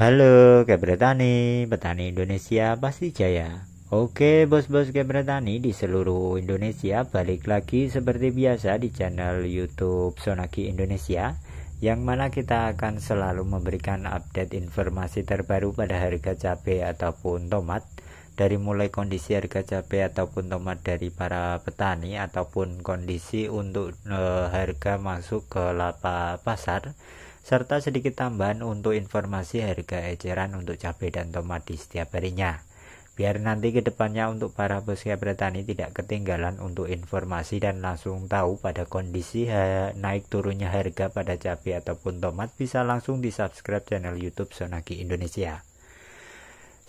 Halo Kebretani, petani Indonesia pasti jaya. Oke bos-bos Kebretani di seluruh Indonesia balik lagi seperti biasa di channel YouTube Sonaki Indonesia yang mana kita akan selalu memberikan update informasi terbaru pada harga cabai ataupun tomat dari mulai kondisi harga cabai ataupun tomat dari para petani ataupun kondisi untuk uh, harga masuk ke lapak pasar serta sedikit tambahan untuk informasi harga eceran untuk cabai dan tomat di setiap harinya. Biar nanti ke depannya untuk para bosca bertani tidak ketinggalan untuk informasi dan langsung tahu pada kondisi naik turunnya harga pada cabai ataupun tomat bisa langsung di subscribe channel YouTube Sonaki Indonesia.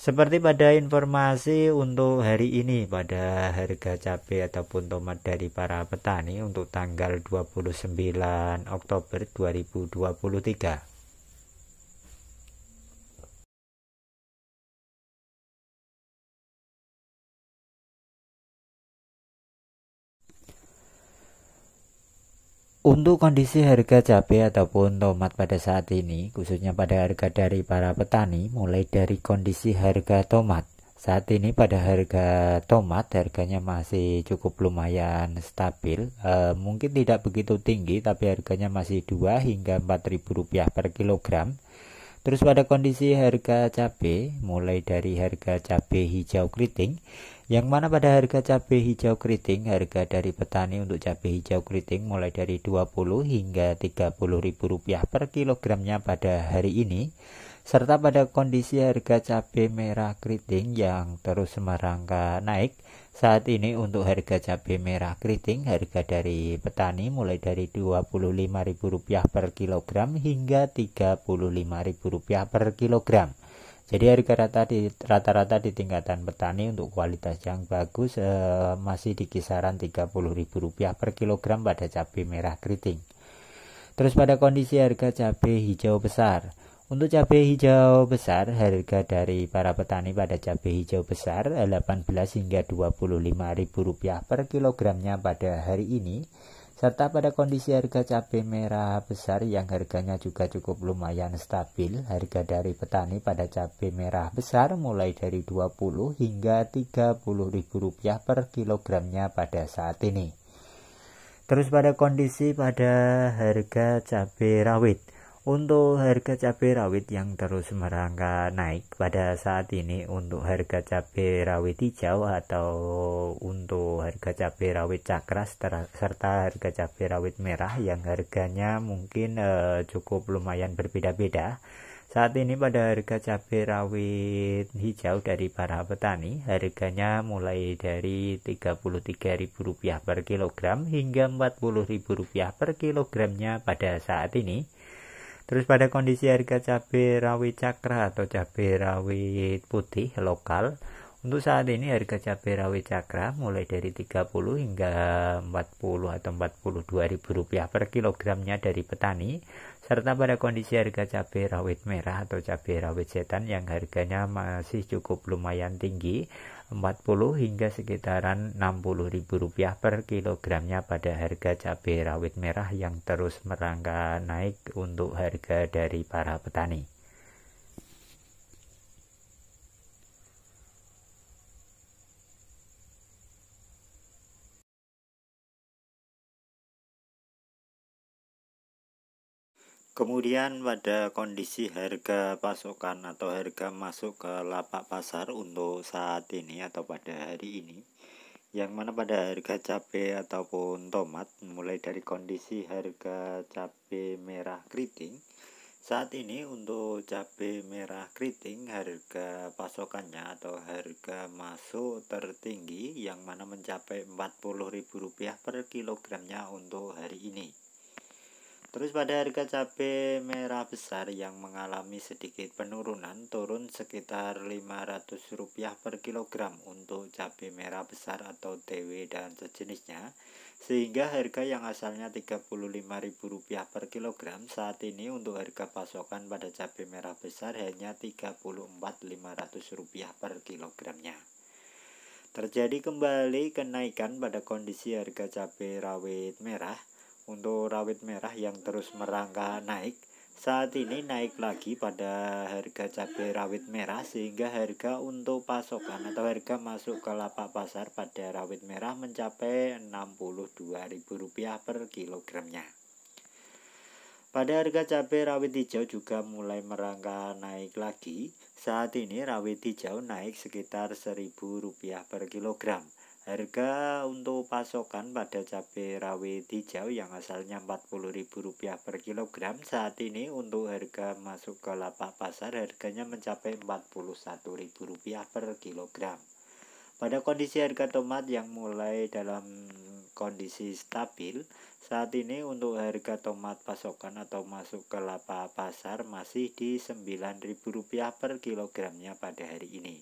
Seperti pada informasi untuk hari ini pada harga cabai ataupun tomat dari para petani untuk tanggal 29 Oktober 2023. Untuk kondisi harga cabai ataupun tomat pada saat ini, khususnya pada harga dari para petani, mulai dari kondisi harga tomat. Saat ini pada harga tomat harganya masih cukup lumayan stabil, e, mungkin tidak begitu tinggi tapi harganya masih 2 hingga ribu rupiah per kilogram. Terus pada kondisi harga cabai, mulai dari harga cabai hijau keriting yang mana pada harga cabai hijau keriting harga dari petani untuk cabai hijau keriting mulai dari 20 hingga 30 ribu rupiah per kilogramnya pada hari ini serta pada kondisi harga cabai merah keriting yang terus merangka naik saat ini untuk harga cabai merah keriting harga dari petani mulai dari rp rupiah per kilogram hingga rp rupiah per kilogram jadi harga rata di rata-rata di tingkatan petani untuk kualitas yang bagus e, masih di kisaran Rp30.000 per kilogram pada cabai merah keriting. Terus pada kondisi harga cabai hijau besar. Untuk cabai hijau besar, harga dari para petani pada cabai hijau besar 18 eh, hingga rp rupiah per kilogramnya pada hari ini serta pada kondisi harga cabai merah besar yang harganya juga cukup lumayan stabil. Harga dari petani pada cabai merah besar mulai dari 20 hingga 30 ribu rupiah per kilogramnya pada saat ini. Terus pada kondisi pada harga cabai rawit. Untuk harga cabai rawit yang terus merangka naik pada saat ini untuk harga cabai rawit hijau atau untuk harga cabai rawit cakras serta harga cabai rawit merah yang harganya mungkin eh, cukup lumayan berbeda-beda. Saat ini pada harga cabai rawit hijau dari para petani harganya mulai dari Rp33.000 per kilogram hingga Rp40.000 per kilogramnya pada saat ini. Terus pada kondisi harga cabai rawit cakra atau cabai rawit putih lokal untuk saat ini harga cabai rawit cakra mulai dari 30 hingga 40 atau 42 ribu rupiah per kilogramnya dari petani serta pada kondisi harga cabai rawit merah atau cabai rawit setan yang harganya masih cukup lumayan tinggi 40 hingga sekitaran Rp60.000 per kilogramnya pada harga cabai rawit merah yang terus merangka naik untuk harga dari para petani. Kemudian pada kondisi harga pasokan atau harga masuk ke lapak pasar untuk saat ini atau pada hari ini yang mana pada harga cabai ataupun tomat mulai dari kondisi harga cabai merah keriting saat ini untuk cabai merah keriting harga pasokannya atau harga masuk tertinggi yang mana mencapai Rp40.000 per kilogramnya untuk hari ini Terus pada harga cabai merah besar yang mengalami sedikit penurunan turun sekitar Rp500 per kilogram untuk cabai merah besar atau TW dan sejenisnya sehingga harga yang asalnya Rp35.000 per kilogram saat ini untuk harga pasokan pada cabai merah besar hanya Rp34.500 per kilogramnya. Terjadi kembali kenaikan pada kondisi harga cabai rawit merah untuk rawit merah yang terus merangkak naik saat ini naik lagi pada harga cabai rawit merah sehingga harga untuk pasokan atau harga masuk ke lapak pasar pada rawit merah mencapai Rp62.000 per kilogramnya. Pada harga cabai rawit hijau juga mulai merangkak naik lagi. Saat ini rawit hijau naik sekitar Rp1.000 per kilogram. Harga untuk pasokan pada cabai rawit hijau yang asalnya Rp40.000 per kilogram saat ini untuk harga masuk ke lapak pasar harganya mencapai Rp41.000 per kilogram. Pada kondisi harga tomat yang mulai dalam kondisi stabil, saat ini untuk harga tomat pasokan atau masuk ke lapak pasar masih di Rp9.000 per kilogramnya pada hari ini.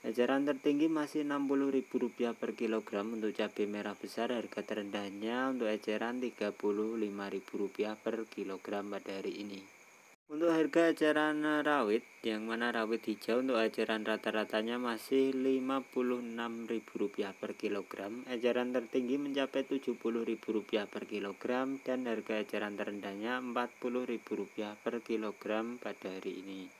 Ajaran tertinggi masih Rp60.000 per kilogram untuk cabai merah besar. Harga terendahnya untuk ajaran Rp35.000 per kilogram pada hari ini. Untuk harga ajaran rawit, yang mana rawit hijau untuk ajaran rata-ratanya masih Rp56.000 per kilogram. ajaran tertinggi mencapai Rp70.000 per kilogram dan harga ajaran terendahnya Rp40.000 per kilogram pada hari ini.